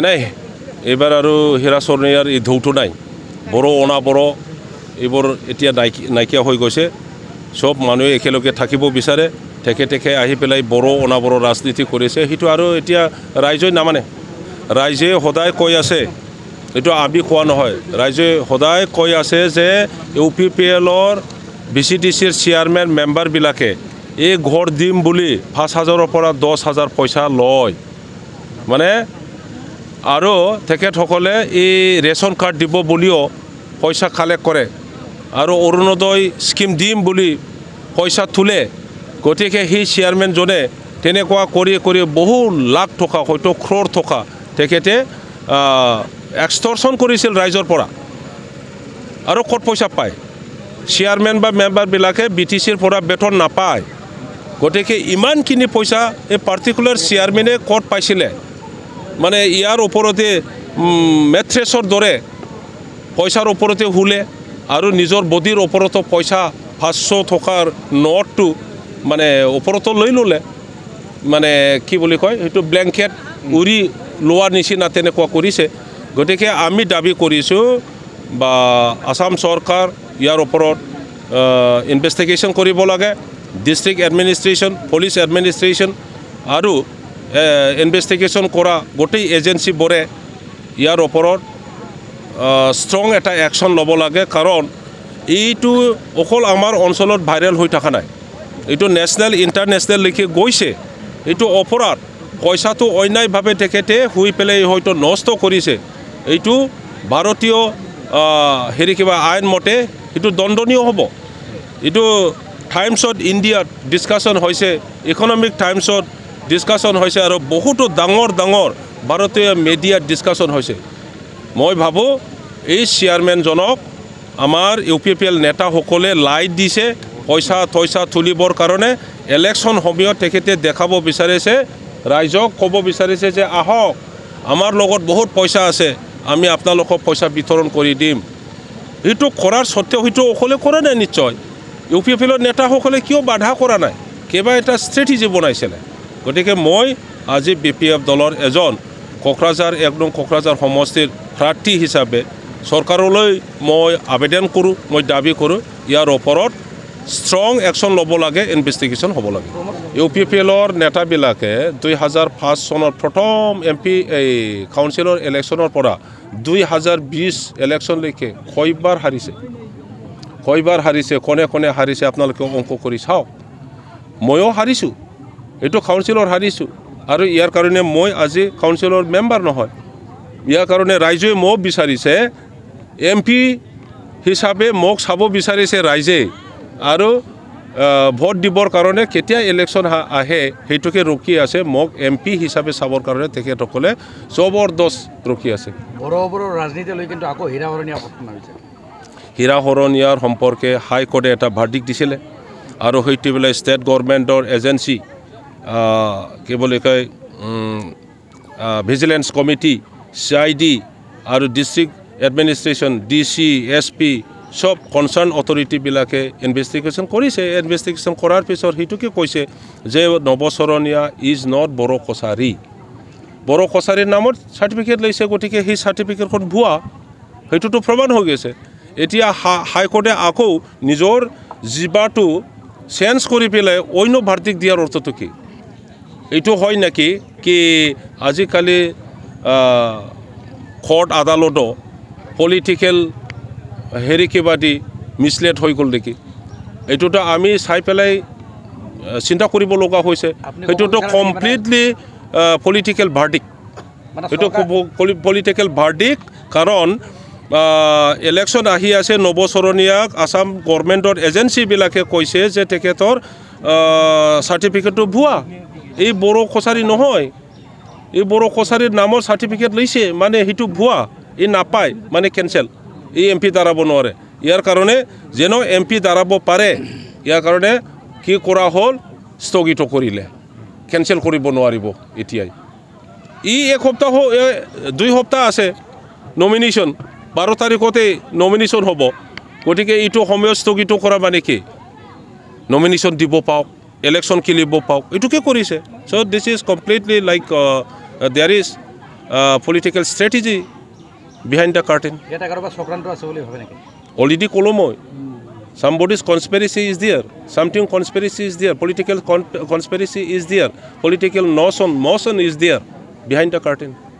নাই নাই এইবাৰ আৰু হীৰাচৰণীয়াৰ এই ঢৌটো নাই বড়ো অনা বড়ো এইবোৰ এতিয়া নাইকিয়া হৈ গৈছে চব মানুহে একেলগে থাকিব বিচাৰে ঠেকে ঠেকে আহি পেলাই বড়ো অনাবৰ ৰাজনীতি কৰিছে সেইটো আৰু এতিয়া ৰাইজে নামানে ৰাইজে সদায় কৈ আছে এইটো আমি কোৱা নহয় ৰাইজে সদায় কৈ আছে যে ইউ পি পি এলৰ বি চি ডি চিৰ চেয়াৰমেন মেম্বাৰবিলাকে এই ঘৰ দিম বুলি পাঁচ হাজাৰৰ পৰা দহ হাজাৰ পইচা লয় মানে আৰু তেখেতসকলে এই ৰেচন কাৰ্ড দিব বুলিও পইচা কালেক্ট কৰে আৰু অৰুণোদয় স্কিম দিম বুলি পইচা তোলে গতিকে সেই চেয়াৰমেনজনে তেনেকুৱা কৰি কৰি বহু লাখ টকা হয়তো ক্ৰ'ৰ টকা তেখেতে এক্সটৰ্চন কৰিছিল ৰাইজৰ পৰা আৰু ক'ত পইচা পায় চেয়াৰমেন বা মেম্বাৰবিলাকে বি টি চিৰ পৰা বেতন নাপায় গতিকে ইমানখিনি পইচা এই পাৰ্টিকুলাৰ চেয়াৰমেনে ক'ত পাইছিলে মানে ইয়াৰ ওপৰতে মেট্ৰেছৰ দৰে পইচাৰ ওপৰতে শুলে আৰু নিজৰ বডীৰ ওপৰতো পইচা পাঁচশ টকাৰ নটটো মানে ওপৰতো লৈ ল'লে মানে কি বুলি কয় সেইটো ব্লেংকেট উৰি লোৱাৰ নিচিনা তেনেকুৱা কৰিছে গতিকে আমি দাবী কৰিছোঁ বা আছাম চৰকাৰ ইয়াৰ ওপৰত ইনভেষ্টিগেশ্যন কৰিব লাগে ডিষ্ট্ৰিক্ট এডমিনিষ্ট্ৰেশ্যন পুলিচ এডমিনিষ্ট্ৰেশ্যন আৰু ইনভেষ্টিগেশ্যন কৰা গোটেই এজেঞ্চিবোৰে ইয়াৰ ওপৰত ষ্ট্ৰং এটা একশ্যন ল'ব লাগে কাৰণ এইটো অকল আমাৰ অঞ্চলত ভাইৰেল হৈ থকা নাই এইটো নেশ্যনেল ইণ্টাৰনেশ্যনেললৈকে গৈছে এইটো অপৰাধ পইচাটো অন্যায়ভাৱে তেখেতে শুই পেলাই হয়তো নষ্ট কৰিছে এইটো ভাৰতীয় হেৰি কিবা আইন মতে এইটো দণ্ডনীয় হ'ব এইটো টাইমছত ইণ্ডিয়াত ডিছকাশ্যন হৈছে ইকনমিক টাইমছত ডিছকাশ্যন হৈছে আৰু বহুতো ডাঙৰ ডাঙৰ ভাৰতীয় মিডিয়াত ডিছকাশ্যন হৈছে মই ভাবোঁ এই চেয়াৰমেনজনক আমাৰ ইউ পি পি এল নেতাসকলে লাইট দিছে পইচা থইচা তুলিবৰ কাৰণে ইলেকশ্যন সময়ত তেখেতে দেখাব বিচাৰিছে ৰাইজক ক'ব বিচাৰিছে যে আহক আমাৰ লগত বহুত পইচা আছে আমি আপোনালোকক পইচা বিতৰণ কৰি দিম সেইটো কৰাৰ স্বত্তেও সেইটো অকলে কৰা নাই নিশ্চয় ইউ পি পি এলৰ নেতাসকলে কিয় বাধা কৰা নাই কেইবা এটা ষ্ট্ৰেটেজি বনাইছিলে গতিকে মই আজি বি পি এফ দলৰ এজন কোকৰাঝাৰ এক নং কোকৰাঝাৰ সমষ্টিৰ প্ৰাৰ্থী হিচাপে চৰকাৰলৈ মই আবেদন কৰোঁ মই দাবী কৰোঁ ইয়াৰ ওপৰত ষ্ট্ৰং একশ্যন ল'ব লাগে ইনভেষ্টিগেশ্যন হ'ব লাগে ইউ পি পি এলৰ নেতাবিলাকে দুই হাজাৰ পাঁচ চনৰ প্ৰথম এম পি এই কাউঞ্চিলৰ ইলেকশ্যনৰ পৰা দুই হাজাৰ বিছ ইলেকশ্যনলৈকে কয়বাৰ হাৰিছে কয়বাৰ হাৰিছে কোনে কোনে হাৰিছে আপোনালোকে অংক কৰি চাওক ময়ো হাৰিছোঁ এইটো কাউন্সিলৰ হাৰিছোঁ আৰু ইয়াৰ কাৰণে মই আজি কাউন্সিলৰ মেম্বাৰ নহয় ইয়াৰ কাৰণে ৰাইজে মোক বিচাৰিছে এম পি হিচাপে মোক চাব বিচাৰিছে ৰাইজে আৰু ভোট দিবৰ কাৰণে কেতিয়া ইলেকশ্যন আহে সেইটোকে ৰখি আছে মোক এম পি হিচাপে চাবৰ কাৰণে তেখেতসকলে জবৰদস্ত ৰখি আছে হীৰা শৰণীয়াৰ সম্পৰ্কে হাইকৰ্টে এটা ভাৰ্ডিক দিছিলে আৰু সেইটো বোলে ষ্টেট গভৰ্ণমেণ্টৰ এজেঞ্চি কি বুলি কয় vigilance committee C I D আৰু district administration D C S P চব কনচাৰ্ণ অথৰিটিবিলাকে ইনভেষ্টিগেশ্যন কৰিছে ইনভেষ্টিগেশ্যন কৰাৰ পিছত সেইটোকে কৈছে যে নৱচৰণীয়া ইজ নট বড়ো কছাৰী বড়ো কছাৰীৰ নামত চাৰ্টিফিকেট লৈছে গতিকে সেই চাৰ্টিফিকেটখন ভুৱা সেইটোতো প্ৰমাণ হৈ গৈছে এতিয়া হা হাইকৰ্টে আকৌ নিজৰ জীৱাটো চেঞ্জ কৰি পেলাই অন্য ভাৰ্টিক দিয়াৰ অৰ্থটো কি এইটো হয় নেকি কি আজিকালি কোৰ্ট আদালতও পলিটিকেল হেৰি কিবা দি মিছলেট হৈ গ'ল নেকি এইটোতো আমি চাই পেলাই চিন্তা কৰিব লগা হৈছে সেইটোতো কমপ্লিটলি পলিটিকেল ভাৰ্ডিক সেইটো পলিটিকেল ভাৰ্ডিক কাৰণ ইলেকশ্যন আহি আছে নৱচৰণীয়াক আছাম গভৰ্ণমেণ্টৰ এজেঞ্চিবিলাকে কৈছে যে তেখেতৰ চাৰ্টিফিকেটটো ভুৱা এই বড়ো কছাৰী নহয় এই বড়ো কছাৰীৰ নামৰ চাৰ্টিফিকেট লৈছে মানে সেইটো ভুৱা এই নাপায় মানে কেঞ্চেল এই এম পি দাঁড়াব নোৱাৰে ইয়াৰ কাৰণে যেন এম পি দাঁড়াব পাৰে ইয়াৰ কাৰণে কি কৰা হ'ল স্থগিত কৰিলে কেঞ্চেল কৰিব নোৱাৰিব এতিয়াই ই এক সপ্তাহ দুই সপ্তাহ আছে নমিনেশ্যন বাৰ তাৰিখতে নমিনেশ্যন হ'ব গতিকে এইটো সময় স্থগিত কৰা মানে কি নমিনেশ্যন দিব পাওক ইলেকশ্যন খেলিব পাওক এইটোকে কৰিছে so' this is completely like there is political strategy behind the curtain already ক'লো মই some bodies conspiracy is there something conspiracy is there political conspiracy is there political notion motion is there behind the কাৰ্টেন